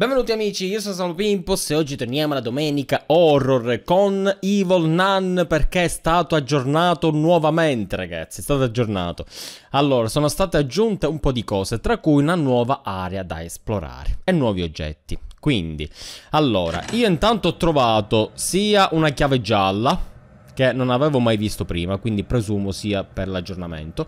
Benvenuti amici, io sono Samu Pimpos e oggi torniamo alla domenica horror con Evil Nun perché è stato aggiornato nuovamente ragazzi, è stato aggiornato. Allora, sono state aggiunte un po' di cose, tra cui una nuova area da esplorare e nuovi oggetti. Quindi, allora, io intanto ho trovato sia una chiave gialla, che non avevo mai visto prima, quindi presumo sia per l'aggiornamento,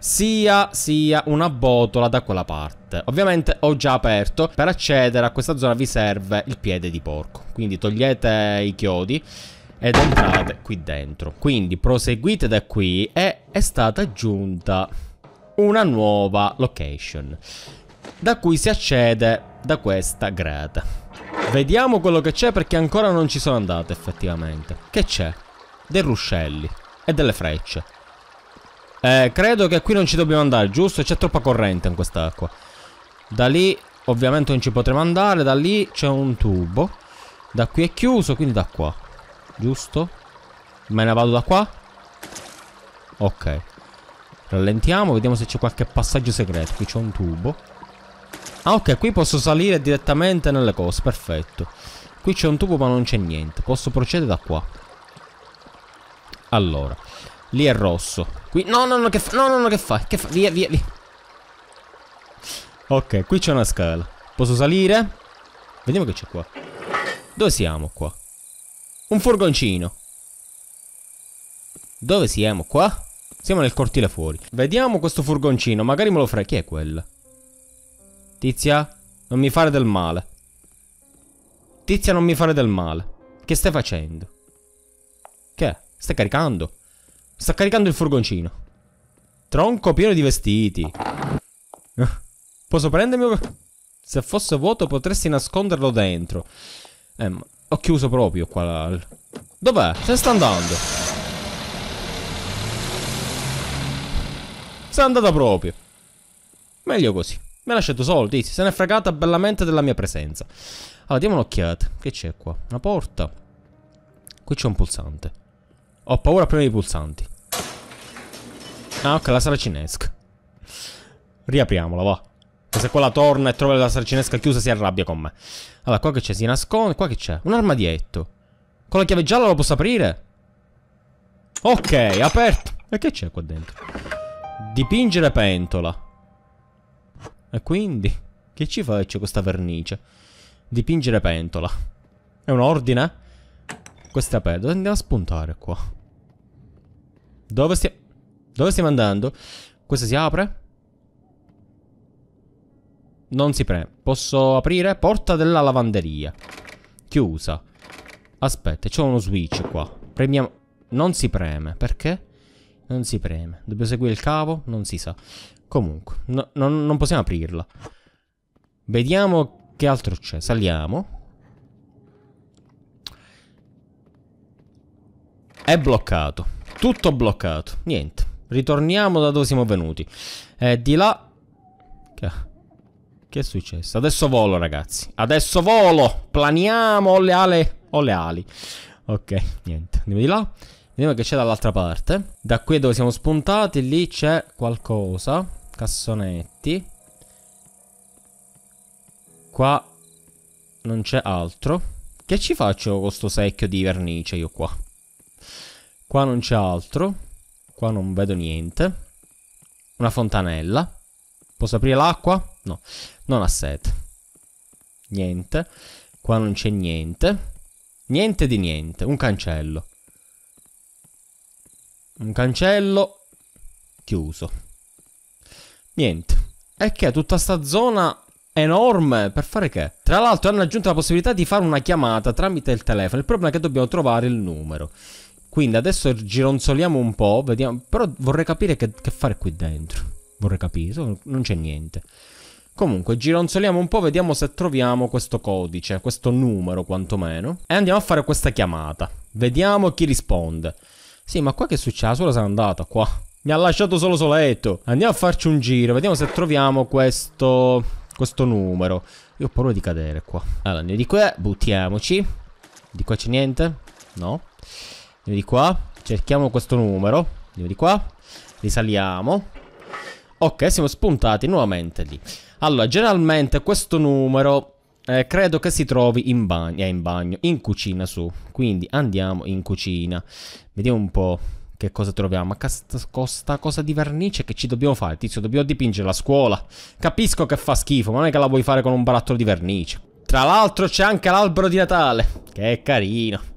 sia, sia una botola da quella parte. Ovviamente ho già aperto, per accedere a questa zona vi serve il piede di porco, quindi togliete i chiodi ed entrate qui dentro. Quindi proseguite da qui e è stata aggiunta una nuova location da cui si accede da questa grata. Vediamo quello che c'è perché ancora non ci sono andate effettivamente. Che c'è? Dei ruscelli e delle frecce. Eh, credo che qui non ci dobbiamo andare, giusto? C'è troppa corrente in quest'acqua. Da lì ovviamente non ci potremo andare, da lì c'è un tubo. Da qui è chiuso, quindi da qua. Giusto? Me ne vado da qua? Ok. Rallentiamo, vediamo se c'è qualche passaggio segreto. Qui c'è un tubo. Ah ok, qui posso salire direttamente nelle cose, perfetto. Qui c'è un tubo ma non c'è niente. Posso procedere da qua. Allora. Lì è rosso. Qui... No, no, no, che fa? No, no, no, che fai? Che fa? Via, via, via. Ok, qui c'è una scala. Posso salire? Vediamo che c'è qua. Dove siamo qua? Un furgoncino. Dove siamo qua? Siamo nel cortile fuori. Vediamo questo furgoncino. Magari me lo fra... Chi è quella? Tizia, non mi fare del male. Tizia, non mi fare del male. Che stai facendo? Che? Stai caricando? Sta caricando il furgoncino. Tronco pieno di vestiti. Eh, posso prendermi? Se fosse vuoto potresti nasconderlo dentro. Eh, ma ho chiuso proprio qua. Dov'è? Se sta andando. Se è andata proprio. Meglio così. Mi ha lasciato soldi. Se n'è fregata bellamente della mia presenza. Allora, diamo un'occhiata. Che c'è qua? Una porta. Qui c'è un pulsante. Ho paura prima dei pulsanti. Ah, ok, la sala cinesca. Riapriamola, va. E se qua torna e trova la sala cinesca chiusa si arrabbia con me. Allora, qua che c'è? Si nasconde. Qua che c'è? Un armadietto. Con la chiave gialla lo posso aprire? Ok, aperto. E che c'è qua dentro? Dipingere pentola. E quindi? Che ci faccio questa vernice? Dipingere pentola. È un ordine? Questa è aperta. Andiamo a spuntare qua. Dove stiamo... Dove stiamo andando? Questa si apre? Non si preme. Posso aprire? Porta della lavanderia. Chiusa. Aspetta, c'è uno switch qua. Premiamo... Non si preme. Perché? Non si preme. Dobbiamo seguire il cavo? Non si sa. Comunque, no, non, non possiamo aprirla. Vediamo che altro c'è. Saliamo. È bloccato. Tutto bloccato. Niente. Ritorniamo da dove siamo venuti. Eh, di là... Che... che, è successo? Adesso volo, ragazzi. Adesso volo! Planiamo, ho le ali. Ho le ali. Ok, niente. Andiamo di là. Vediamo che c'è dall'altra parte. Da qui dove siamo spuntati, lì c'è qualcosa. Cassonetti. Qua non c'è altro. Che ci faccio con sto secchio di vernice io qua? Qua non c'è altro. Qua non vedo niente. Una fontanella. Posso aprire l'acqua? No, non ha sete. Niente. Qua non c'è niente. Niente di niente. Un cancello. Un cancello chiuso. Niente. E che tutta sta zona enorme per fare che? Tra l'altro hanno aggiunto la possibilità di fare una chiamata tramite il telefono. Il problema è che dobbiamo trovare il numero. Quindi adesso gironzoliamo un po', vediamo. Però vorrei capire che, che fare qui dentro. Vorrei capire, non c'è niente. Comunque, gironzoliamo un po', vediamo se troviamo questo codice, questo numero quantomeno. E andiamo a fare questa chiamata. Vediamo chi risponde. Sì, ma qua che succede? La sola andata qua. Mi ha lasciato solo soletto. Andiamo a farci un giro, vediamo se troviamo questo... questo numero. Io ho paura di cadere qua. Allora, andiamo di qua, buttiamoci. Di qua c'è niente? No. Andiamo di qua. Cerchiamo questo numero. Vieni di qua. Risaliamo. Ok, siamo spuntati nuovamente lì. Allora, generalmente questo numero eh, credo che si trovi in bagno, eh, in bagno, in cucina su. Quindi andiamo in cucina. Vediamo un po' che cosa troviamo. Questa cosa di vernice che ci dobbiamo fare, tizio, dobbiamo dipingere la scuola. Capisco che fa schifo, ma non è che la vuoi fare con un barattolo di vernice. Tra l'altro c'è anche l'albero di Natale, che è carino.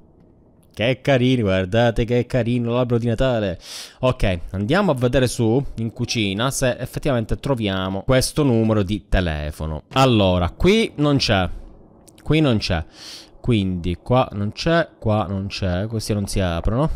Che carino, guardate che carino l'albero di Natale. Ok, andiamo a vedere su, in cucina, se effettivamente troviamo questo numero di telefono. Allora, qui non c'è. Qui non c'è. Quindi, qua non c'è, qua non c'è. Questi non si aprono.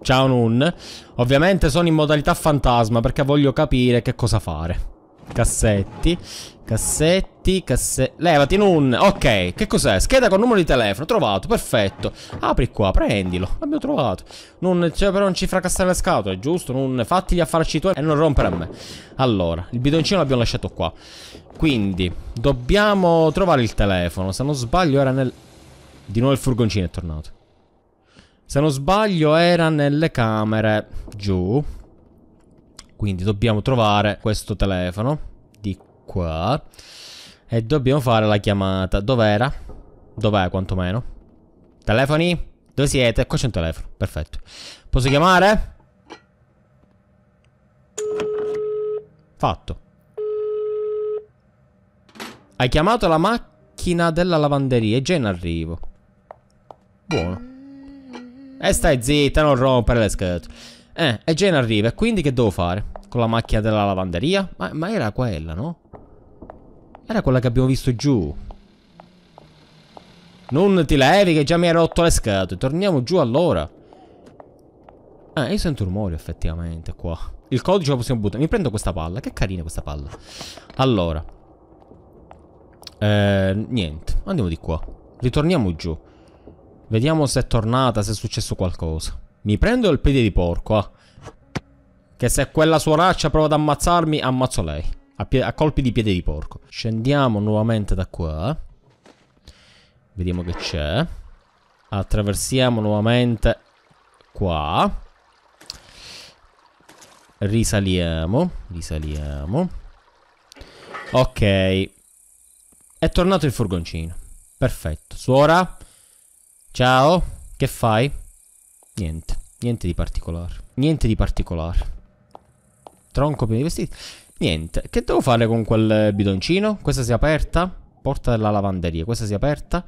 Ciao Nun. Ovviamente sono in modalità fantasma perché voglio capire che cosa fare. Cassetti. Cassetti, cassetti. Levati in un... Ok, che cos'è? Scheda con numero di telefono, trovato, perfetto. Apri qua, prendilo. L'abbiamo trovato. Non, cioè, però non ci fracassare le scatole, giusto? Non fatti gli affarci tuoi e non rompere a me. Allora, il bidoncino l'abbiamo lasciato qua. Quindi, dobbiamo trovare il telefono. Se non sbaglio era nel... Di nuovo il furgoncino è tornato. Se non sbaglio era nelle camere giù quindi dobbiamo trovare questo telefono di qua e dobbiamo fare la chiamata. Dov'era? Dov'è quantomeno? Telefoni? Dove siete? Qua c'è un telefono, perfetto. Posso chiamare? Fatto. Hai chiamato la macchina della lavanderia, è già in arrivo. Buono. E stai zitta, non rompere le scherze. Eh, è già in arrivo, e quindi che devo fare? Con la macchina della lavanderia? Ma, ma era quella, no? Era quella che abbiamo visto giù. Non ti levi che già mi hai rotto le scatole. Torniamo giù allora. Ah, io sento rumori effettivamente qua. Il codice lo possiamo buttare. Mi prendo questa palla. Che carina questa palla. Allora. Eh, niente. Andiamo di qua. Ritorniamo giù. Vediamo se è tornata, se è successo qualcosa. Mi prendo il piede di porco, ah. Che se quella suoraccia prova ad ammazzarmi, ammazzo lei. A, a colpi di piede di porco. Scendiamo nuovamente da qua. Vediamo che c'è. Attraversiamo nuovamente qua. Risaliamo. Risaliamo. Ok. È tornato il furgoncino. Perfetto. Suora. Ciao. Che fai? Niente. Niente di particolare. Niente di particolare. Tronco pieno di vestiti. Niente. Che devo fare con quel bidoncino? Questa si è aperta? Porta della lavanderia. Questa si è aperta?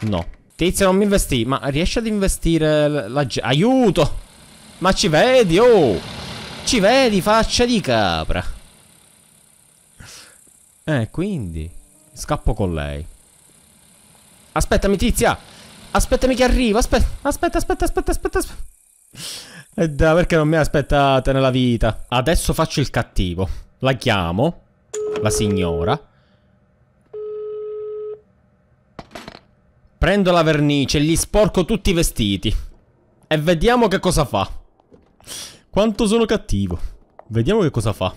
No. Tizio, non mi investì. Ma riesce ad investire la gente? Aiuto! Ma ci vedi, oh! Ci vedi, faccia di capra! Eh, quindi... Scappo con lei. Aspettami, tizia! Aspettami che arrivo! Aspetta, aspetta, aspetta, aspetta, aspetta! aspetta. E eh, da perché non mi aspettate nella vita? Adesso faccio il cattivo. La chiamo. La signora. Prendo la vernice gli sporco tutti i vestiti. E vediamo che cosa fa. Quanto sono cattivo. Vediamo che cosa fa.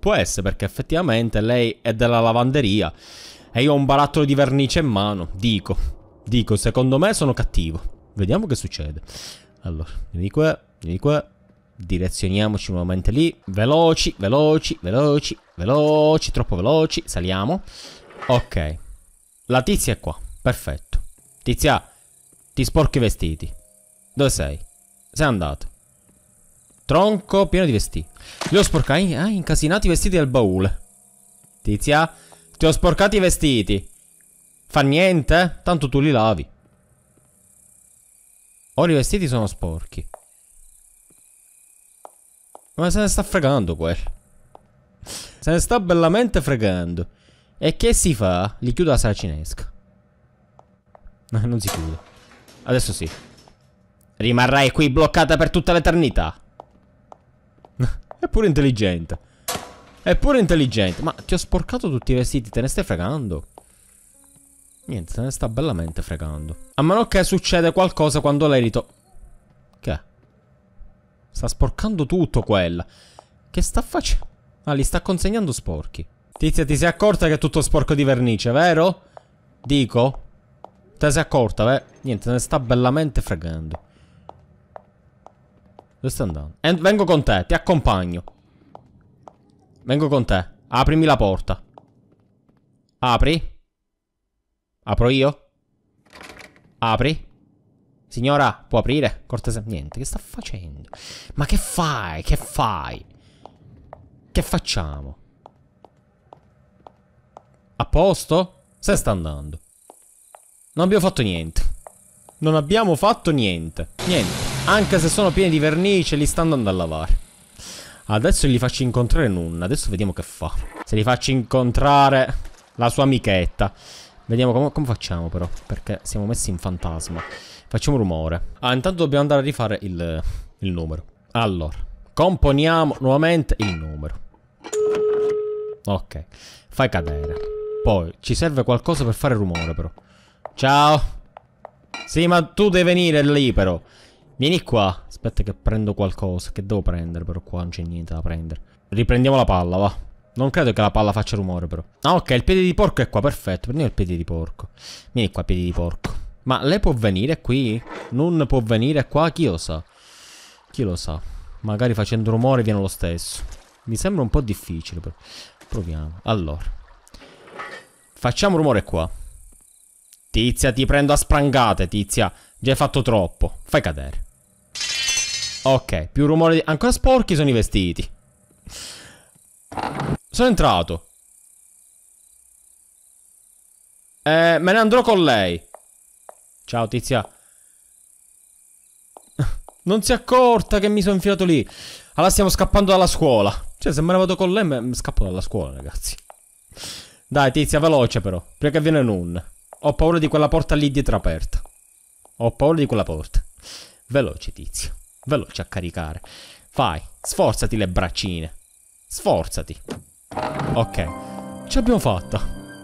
Può essere perché effettivamente lei è della lavanderia. E io ho un barattolo di vernice in mano. Dico. Dico, secondo me sono cattivo. Vediamo che succede. Allora, vieni qua, vieni qua. Direzioniamoci nuovamente lì. Veloci, veloci, veloci, veloci, troppo veloci. Saliamo. Ok. La tizia è qua. Perfetto. Tizia, ti sporchi i vestiti. Dove sei? Sei andato. Tronco pieno di vestiti. Li ho sporcati. Ah, incasinati i vestiti del baule. Tizia, ti ho sporcati i vestiti. Fa niente, eh? tanto tu li lavi. Ora i vestiti sono sporchi. Ma se ne sta fregando quel. Se ne sta bellamente fregando. E che si fa? Li chiudo la saracinesca. No, non si chiude. Adesso sì. Rimarrai qui bloccata per tutta l'eternità. Eppure intelligente. Eppure intelligente. Ma ti ho sporcato tutti i vestiti, te ne stai fregando? Niente, se ne sta bellamente fregando. A meno che succede qualcosa quando lei l'erito... Che? Sta sporcando tutto quella. Che sta facendo? Ah, li sta consegnando sporchi. Tizia, ti sei accorta che è tutto sporco di vernice, vero? Dico? Te sei accorta, beh? Niente, se ne sta bellamente fregando. Dove sta andando? E vengo con te, ti accompagno. Vengo con te. Aprimi la porta. Apri. Apro io? Apri? Signora, può aprire? Cortesemente. Niente, che sta facendo? Ma che fai? Che fai? Che facciamo? A posto? Se sta andando. Non abbiamo fatto niente. Non abbiamo fatto niente. Niente. Anche se sono pieni di vernice, li sta andando a lavare. Adesso gli faccio incontrare Nun. Adesso vediamo che fa. Se li faccio incontrare la sua amichetta. Vediamo com come facciamo però, perché siamo messi in fantasma. Facciamo rumore. Ah, intanto dobbiamo andare a rifare il, il numero. Allora, componiamo nuovamente il numero. Ok, fai cadere. Poi, ci serve qualcosa per fare rumore però. Ciao! Sì, ma tu devi venire lì però. Vieni qua. Aspetta che prendo qualcosa, che devo prendere però qua non c'è niente da prendere. Riprendiamo la palla, va. Non credo che la palla faccia rumore però. Ah ok, il piede di porco è qua, perfetto. Prendiamo il piede di porco. Vieni qua, piede di porco. Ma lei può venire qui? Non può venire qua? Chi lo sa? Chi lo sa? Magari facendo rumore viene lo stesso. Mi sembra un po' difficile però. Proviamo. Allora. Facciamo rumore qua. Tizia, ti prendo a sprangate, tizia. Già hai fatto troppo. Fai cadere. Ok, più rumore di... Ancora sporchi sono i vestiti. Sono entrato. Eh, me ne andrò con lei. Ciao, tizia. Non si è accorta che mi sono infilato lì. Allora stiamo scappando dalla scuola. Cioè, se me ne vado con lei, mi scappo dalla scuola, ragazzi. Dai, tizia, veloce però. Prima che viene non. Ho paura di quella porta lì dietro aperta. Ho paura di quella porta. Veloce, tizio. Veloce a caricare. Vai, sforzati le braccine. Sforzati. Ok. Ce l'abbiamo fatta.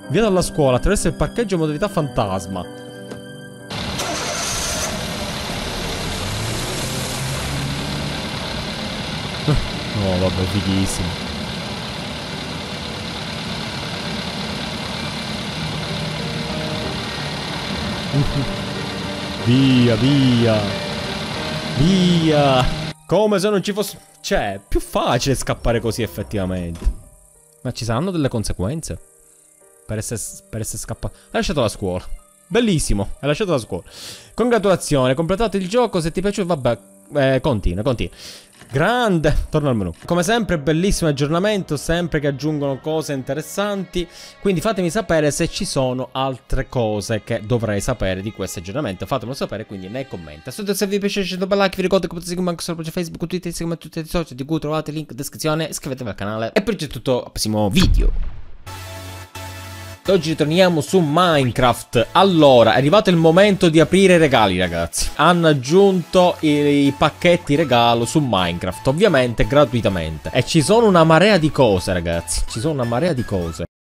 Via dalla scuola, attraverso il parcheggio modalità fantasma. Eh, no, vabbè, fighissimo. via, via. Via. Come se non ci fosse... Cioè, è più facile scappare così effettivamente. Ma ci saranno delle conseguenze. Per essere, per essere scappato. Ha lasciato la scuola. Bellissimo, ha lasciato la scuola. Congratulazioni, hai completato il gioco. Se ti piace, vabbè, eh, continua, continua. Grande! Torno al menu. Come sempre, bellissimo aggiornamento, sempre che aggiungono cose interessanti. Quindi fatemi sapere se ci sono altre cose che dovrei sapere di questo aggiornamento. Fatemelo sapere quindi nei commenti. Assolutamente se vi piace scendete un bel like, vi ricordo che potete seguirmi anche sul pagina Facebook, Twitter, Instagram e tutti i social di cui trovate il link in descrizione. Iscrivetevi al canale. E per oggi è tutto, al prossimo video. Oggi torniamo su Minecraft Allora, è arrivato il momento di aprire i regali ragazzi Hanno aggiunto i, i pacchetti regalo su Minecraft Ovviamente gratuitamente E ci sono una marea di cose ragazzi Ci sono una marea di cose